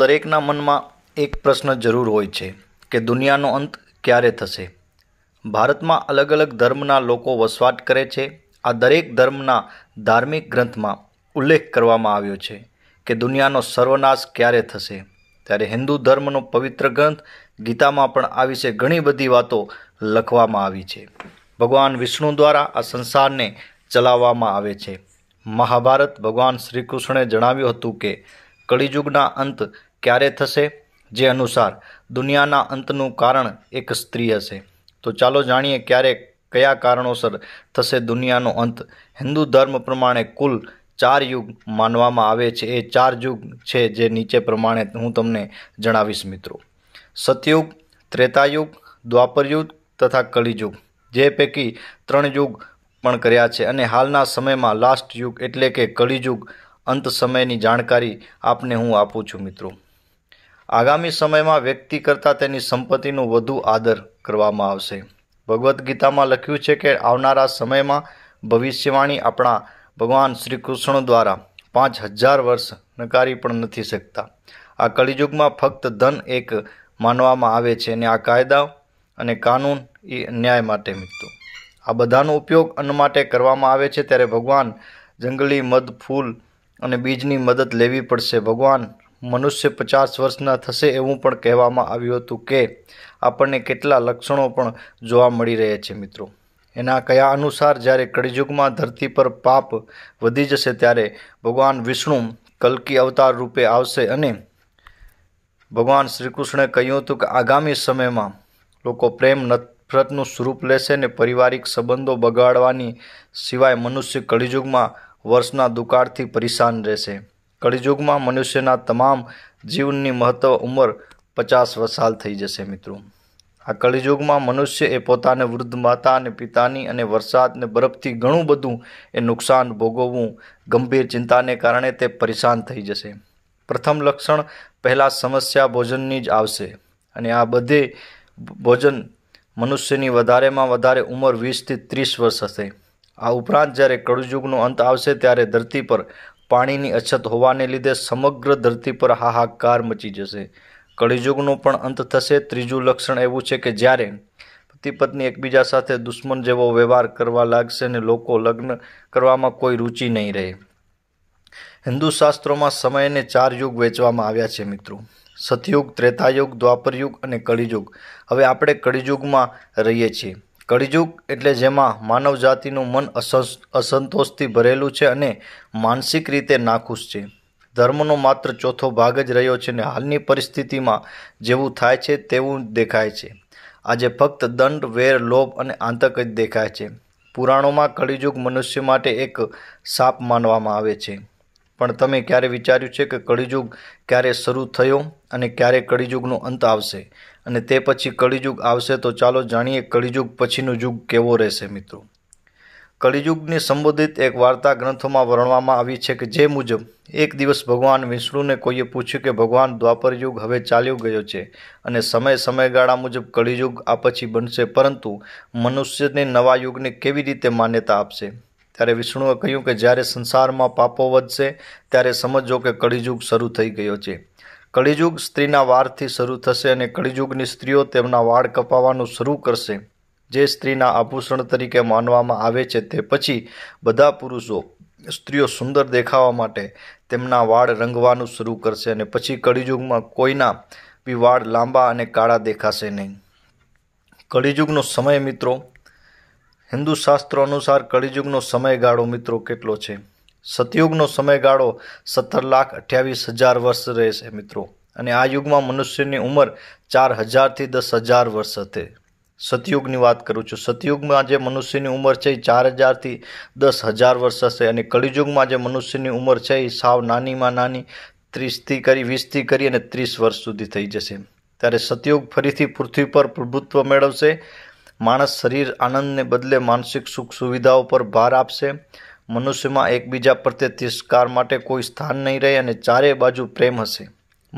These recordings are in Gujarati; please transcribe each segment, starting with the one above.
દરેકના મનમાં એક પ્રશ્ન જરૂર હોય છે કે દુનિયાનો અંત ક્યારે થશે ભારતમાં અલગ અલગ ધર્મના લોકો વસવાટ કરે છે આ દરેક ધર્મના ધાર્મિક ગ્રંથમાં ઉલ્લેખ કરવામાં આવ્યો છે કે દુનિયાનો સર્વનાશ ક્યારે થશે ત્યારે હિન્દુ ધર્મનો પવિત્ર ગ્રંથ ગીતામાં પણ આ વિશે ઘણી બધી વાતો લખવામાં આવી છે ભગવાન વિષ્ણુ દ્વારા આ સંસારને ચલાવવામાં આવે છે મહાભારત ભગવાન શ્રી કૃષ્ણે જણાવ્યું હતું કે કળિયુગના અંત ક્યારે થશે જે અનુસાર દુનિયાના અંતનું કારણ એક સ્ત્રી હશે તો ચાલો જાણીએ ક્યારે કયા કારણોસર થશે દુનિયાનો અંત હિન્દુ ધર્મ પ્રમાણે કુલ ચાર યુગ માનવામાં આવે છે એ ચાર યુગ છે જે નીચે પ્રમાણે હું તમને જણાવીશ મિત્રો સતયુગ ત્રેતાયુગ દ્વાપરયુગ તથા કલિયુગ જે પૈકી ત્રણ યુગ પણ કર્યા છે અને હાલના સમયમાં લાસ્ટ યુગ એટલે કે કળિયુગ અંત સમયની જાણકારી આપને હું આપું છું મિત્રો આગામી સમયમાં વ્યક્તિ કરતાં તેની સંપત્તિનું વધુ આદર કરવામાં આવશે ભગવદ્ ગીતામાં લખ્યું છે કે આવનારા સમયમાં ભવિષ્યવાણી આપણા ભગવાન શ્રી કૃષ્ણ દ્વારા પાંચ હજાર વર્ષ નકારી પણ નથી શકતા આ કળિયુગમાં ફક્ત ધન એક માનવામાં આવે છે અને આ કાયદા અને કાનૂન એ ન્યાય માટે મિત્રો આ બધાનો ઉપયોગ અન્ન માટે કરવામાં આવે છે ત્યારે ભગવાન જંગલી મધ ફૂલ અને બીજની મદદ લેવી પડશે ભગવાન મનુષ્ય પચાસ વર્ષના થશે એવું પણ કહેવામાં આવ્યું હતું કે આપણને કેટલા લક્ષણો પણ જોવા મળી રહ્યા છે મિત્રો એના કયા અનુસાર જ્યારે કળિયુગમાં ધરતી પર પાપ વધી જશે ત્યારે ભગવાન વિષ્ણુ કલકી અવતાર રૂપે આવશે અને ભગવાન શ્રી કૃષ્ણે કહ્યું હતું કે આગામી સમયમાં લોકો પ્રેમ નફરતનું સ્વરૂપ લેશે અને પારિવારિક સંબંધો બગાડવાની સિવાય મનુષ્ય કળીયુગમાં વર્ષના દુકાળથી પરેશાન રહેશે કળિયુગમાં મનુષ્યના તમામ જીવનની મહત્તમ ઉંમર પચાસ વસાલ થઈ જશે મિત્રો આ કળિયુગમાં મનુષ્ય એ પોતાને વૃદ્ધ માતા અને પિતાની અને વરસાદને બરફથી ઘણું બધું એ નુકસાન ભોગવવું ગંભીર ચિંતાને કારણે તે પરેશાન થઈ જશે પ્રથમ લક્ષણ પહેલાં સમસ્યા ભોજનની જ આવશે અને આ બધે ભોજન મનુષ્યની વધારેમાં વધારે ઉંમર વીસથી ત્રીસ વર્ષ હશે આ ઉપરાંત જ્યારે કળયુગનો અંત આવશે ત્યારે ધરતી પર પાણીની અછત હોવાને લીધે સમગ્ર ધરતી પર હાહાકાર મચી જશે કળિયુગનો પણ અંત થશે ત્રીજું લક્ષણ એવું છે કે જ્યારે પતિ પત્ની એકબીજા સાથે દુશ્મન જેવો વ્યવહાર કરવા લાગશે અને લોકો લગ્ન કરવામાં કોઈ રુચિ નહીં રહે હિન્દુ શાસ્ત્રોમાં સમયને ચાર યુગ વેચવામાં આવ્યા છે મિત્રો સતયુગ ત્રેતાયુગ દ્વાપરયુગ અને કળિયુગ હવે આપણે કળિયુગમાં રહીએ છીએ કળિયુગ એટલે જેમાં માનવ જાતિનું મન અસંતોષથી ભરેલું છે અને માનસિક રીતે નાખુશ છે ધર્મનો માત્ર ચોથો ભાગ જ રહ્યો છે ને હાલની પરિસ્થિતિમાં જેવું થાય છે તેવું દેખાય છે આજે ફક્ત દંડ વેર લોભ અને આંતક જ દેખાય છે પુરાણોમાં કળિયુગ મનુષ્ય માટે એક સાપ માનવામાં આવે છે પણ તમે ક્યારે વિચાર્યું છે કે કળિયુગ ક્યારે શરૂ થયો અને ક્યારે કળિયુગનો અંત આવશે અને તે પછી કળિયુગ આવશે તો ચાલો જાણીએ કળિયુગ પછીનું યુગ કેવો રહેશે મિત્રો કળિયુગને સંબોધિત એક વાર્તા ગ્રંથોમાં વર્ણવામાં આવી છે કે જે મુજબ એક દિવસ ભગવાન વિષ્ણુને કોઈએ પૂછ્યું કે ભગવાન દ્વાપર યુગ હવે ચાલ્યો ગયો છે અને સમય સમયગાળા મુજબ કળિયુગ આ પછી બનશે પરંતુ મનુષ્યને નવા યુગને કેવી રીતે માન્યતા આપશે ત્યારે વિષ્ણુએ કહ્યું કે જ્યારે સંસારમાં પાપો વધશે ત્યારે સમજો કે કળિયુગ શરૂ થઈ ગયો છે કળિયુગ સ્ત્રીના વારથી શરૂ થશે અને કળિયુગની સ્ત્રીઓ તેમના વાળ કપાવવાનું શરૂ કરશે જે સ્ત્રીના આભૂષણ તરીકે માનવામાં આવે છે તે પછી બધા પુરુષો સ્ત્રીઓ સુંદર દેખાવા માટે તેમના વાળ રંગવાનું શરૂ કરશે અને પછી કળિયુગમાં કોઈના બી વાળ લાંબા અને કાળા દેખાશે નહીં કળિયુગનો સમય મિત્રો હિન્દુ શાસ્ત્રો અનુસાર કળિયુગનો સમયગાળો મિત્રો કેટલો છે સતયુગનો સમયગાળો સત્તર લાખ અઠ્યાવીસ હજાર વર્ષ રહેશે મિત્રો અને આ યુગમાં મનુષ્યની ઉંમર ચાર હજારથી દસ હજાર વર્ષ હશે સતયુગની વાત કરું છું સતયુગમાં જે મનુષ્યની ઉંમર છે એ ચાર હજારથી દસ હજાર વર્ષ હશે અને કળિયુગમાં જે મનુષ્યની ઉંમર છે એ સાવ નાનીમાં નાની ત્રીસથી કરી વીસથી કરી અને ત્રીસ વર્ષ સુધી થઈ જશે ત્યારે સતયુગ ફરીથી પૃથ્વી પર પ્રભુત્વ મેળવશે માણસ શરીર આનંદને બદલે માનસિક સુખ સુવિધાઓ પર ભાર આપશે મનુષ્યમાં એકબીજા પ્રત્યે તિરસ્કાર માટે કોઈ સ્થાન નહીં રહે અને ચારે બાજુ પ્રેમ હશે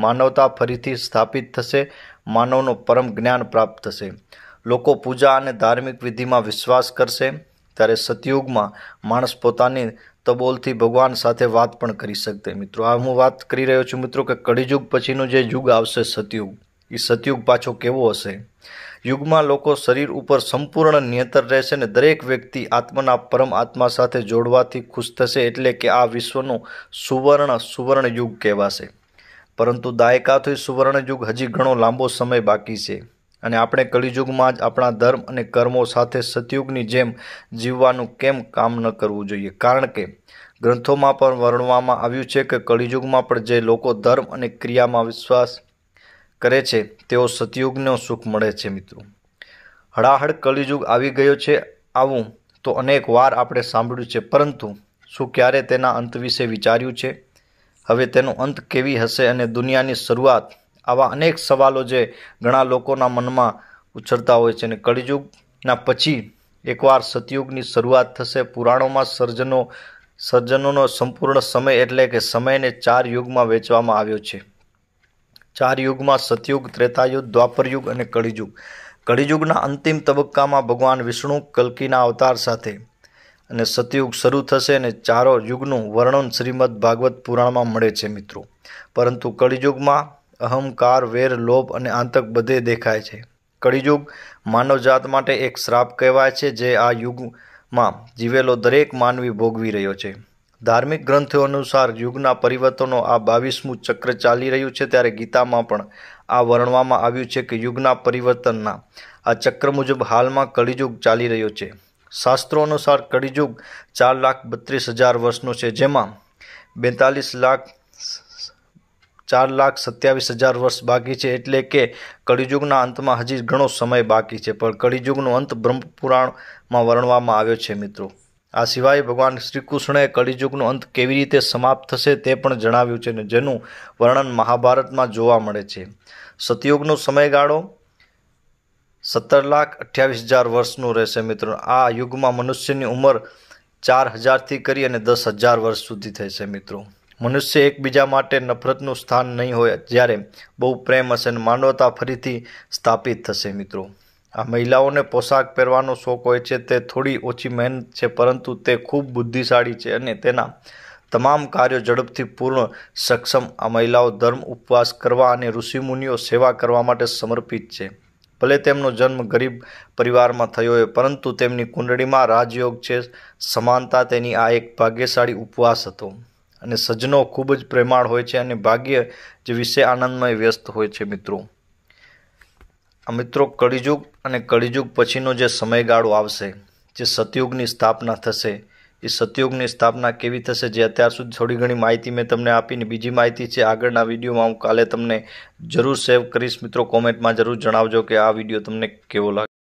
માનવતા ફરીથી સ્થાપિત થશે માનવનો પરમ જ્ઞાન પ્રાપ્ત થશે લોકો પૂજા અને ધાર્મિક વિધિમાં વિશ્વાસ કરશે ત્યારે સતયુગમાં માણસ પોતાની તબોલથી ભગવાન સાથે વાત પણ કરી શકશે મિત્રો આ હું વાત કરી રહ્યો છું મિત્રો કે કળિયુગ પછીનું જે યુગ આવશે સતયુગ એ સતયુગ પાછો કેવો હશે યુગમાં લોકો શરીર ઉપર સંપૂર્ણ નિયંત્રણ રહેશે ને દરેક વ્યક્તિ આત્માના પરમ આત્મા સાથે જોડવાથી ખુશ થશે એટલે કે આ વિશ્વનું સુવર્ણ સુવર્ણ યુગ કહેવાશે પરંતુ દાયકાથી સુવર્ણ યુગ હજી ઘણો લાંબો સમય બાકી છે અને આપણે કલિયુગમાં જ આપણા ધર્મ અને કર્મો સાથે સતયુગની જેમ જીવવાનું કેમ કામ ન કરવું જોઈએ કારણ કે ગ્રંથોમાં પણ વર્ણવામાં આવ્યું છે કે કલિયુગમાં પણ જે લોકો ધર્મ અને ક્રિયામાં વિશ્વાસ કરે છે તેઓ સતયુગનો સુખ મળે છે મિત્રો હળાહળ કલિયુગ આવી ગયો છે આવું તો અનેક વાર આપણે સાંભળ્યું છે પરંતુ શું ક્યારે તેના અંત વિશે વિચાર્યું છે હવે તેનો અંત કેવી હશે અને દુનિયાની શરૂઆત આવા અનેક સવાલો જે ઘણા લોકોના મનમાં ઉછરતા હોય છે અને કળિયુગના પછી એકવાર સતયુગની શરૂઆત થશે પુરાણોમાં સર્જનો સર્જનોનો સંપૂર્ણ સમય એટલે કે સમયને ચાર યુગમાં વેચવામાં આવ્યો છે ચાર યુગમાં સતયુગ ત્રેતાયુગ દ્વાપરયુગ અને કળિયુગ કળિયુગના અંતિમ તબક્કામાં ભગવાન વિષ્ણુ કલ્કીના અવતાર સાથે અને સતયુગ શરૂ થશે અને ચારો યુગનું વર્ણન શ્રીમદ ભાગવત પુરાણમાં મળે છે મિત્રો પરંતુ કળિયુગમાં અહંકાર વેર લોભ અને આંતક બધે દેખાય છે કળિયુગ માનવજાત માટે એક શ્રાપ કહેવાય છે જે આ યુગમાં જીવેલો દરેક માનવી ભોગવી રહ્યો છે ધાર્મિક ગ્રંથો અનુસાર યુગના પરિવર્તનો આ બાવીસમું ચક્ર ચાલી રહ્યું છે ત્યારે ગીતામાં પણ આ વર્ણવામાં આવ્યું છે કે યુગના પરિવર્તનના આ ચક્ર મુજબ હાલમાં કળીયુગ ચાલી રહ્યો છે શાસ્ત્રો અનુસાર કળીયુગ ચાર લાખ બત્રીસ હજાર વર્ષનો છે જેમાં બેતાલીસ લાખ ચાર લાખ સત્યાવીસ હજાર વર્ષ બાકી છે એટલે કે કળિયુગના અંતમાં હજી ઘણો સમય બાકી છે પણ કળીયુગનો અંત બ્રહ્મપુરાણમાં વર્ણવામાં આવ્યો છે મિત્રો આ સિવાય ભગવાન શ્રી કૃષ્ણએ કળિયુગનો અંત કેવી રીતે સમાપ્ત થશે તે પણ જણાવ્યું છે ને જેનું વર્ણન મહાભારતમાં જોવા મળે છે સતયુગનો સમયગાળો સત્તર લાખ અઠ્યાવીસ હજાર વર્ષનું રહેશે મિત્રો આ યુગમાં મનુષ્યની ઉંમર ચાર હજારથી કરી અને દસ હજાર વર્ષ સુધી થશે મિત્રો મનુષ્ય એકબીજા માટે નફરતનું સ્થાન નહીં હોય જ્યારે બહુ પ્રેમ હશે અને માનવતા ફરીથી સ્થાપિત થશે મિત્રો આ મહિલાઓને પોશાક પહેરવાનો શોખ હોય છે તે થોડી ઓછી મહેનત છે પરંતુ તે ખૂબ બુદ્ધિશાળી છે અને તેના તમામ કાર્યો ઝડપથી પૂર્ણ સક્ષમ આ મહિલાઓ ધર્મ ઉપવાસ કરવા અને ઋષિમુનિઓ સેવા કરવા માટે સમર્પિત છે ભલે તેમનો જન્મ ગરીબ પરિવારમાં થયો હોય પરંતુ તેમની કુંડળીમાં રાજયોગ છે સમાનતા તેની આ એક ભાગ્યશાળી ઉપવાસ હતો અને સજનો ખૂબ જ પ્રેમાળ હોય છે અને ભાગ્ય જે વિશે આનંદમય વ્યસ્ત હોય છે મિત્રો આ મિત્રો કળિયુગ અને કળિયુગ પછીનો જે સમયગાળો આવશે જે સતયુગની સ્થાપના થશે એ સતયુગની સ્થાપના કેવી થશે જે અત્યાર સુધી થોડી ઘણી માહિતી મેં તમને આપીને બીજી માહિતી છે આગળના વિડીયોમાં હું કાલે તમને જરૂર સેવ કરીશ મિત્રો કોમેન્ટમાં જરૂર જણાવજો કે આ વિડીયો તમને કેવો લાગે